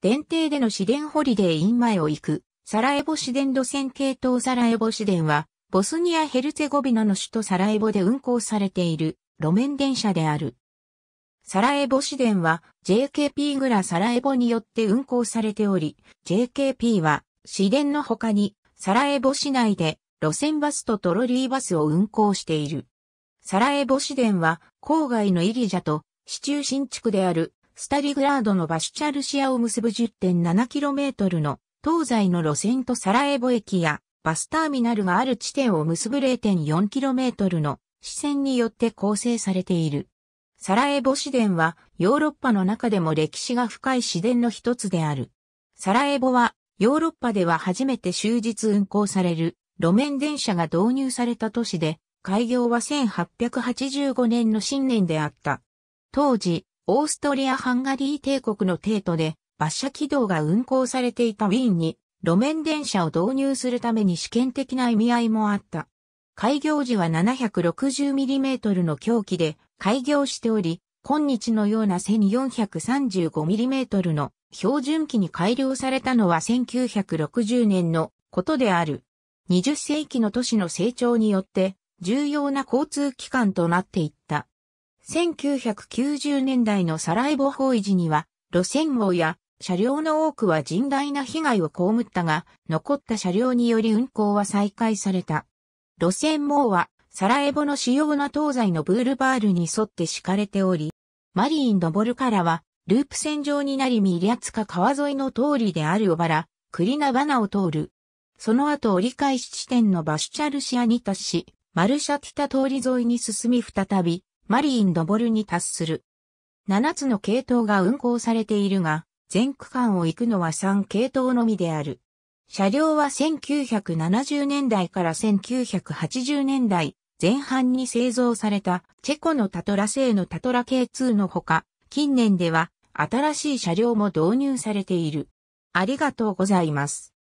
電停での市電ホリデーイン前を行く、サラエボ市電路線系統サラエボ市電は、ボスニア・ヘルツェゴビナの首都サラエボで運行されている路面電車である。サラエボ市電は JKP グラサラエボによって運行されており、JKP は市電の他にサラエボ市内で路線バスとトロリーバスを運行している。サラエボ市電は郊外のイリジャと市中心地区であるスタリグラードのバシチャルシアを結ぶ 10.7km の東西の路線とサラエボ駅やバスターミナルがある地点を結ぶ 0.4km の支線によって構成されている。サラエボ市電はヨーロッパの中でも歴史が深い市電の一つである。サラエボはヨーロッパでは初めて終日運行される路面電車が導入された都市で開業は1885年の新年であった。当時、オーストリア・ハンガリー帝国の帝都で馬車軌道が運行されていたウィーンに路面電車を導入するために試験的な意味合いもあった。開業時は 760mm の凶器で開業しており、今日のような 1435mm の標準機に改良されたのは1960年のことである。20世紀の都市の成長によって重要な交通機関となっていった。1990年代のサラエボ包囲時には、路線網や車両の多くは甚大な被害を被ったが、残った車両により運行は再開された。路線網は、サラエボの主要な東西のブールバールに沿って敷かれており、マリーン・ドボルからは、ループ線上になりミリアツカ川沿いの通りであるオバラ、クリナバナを通る。その後折り返し地点のバシュチャルシアに達し、マルシャティタ通り沿いに進み再び、マリン・ドボルに達する。7つの系統が運行されているが、全区間を行くのは3系統のみである。車両は1970年代から1980年代前半に製造されたチェコのタトラ製のタトラ K2 のほか、近年では新しい車両も導入されている。ありがとうございます。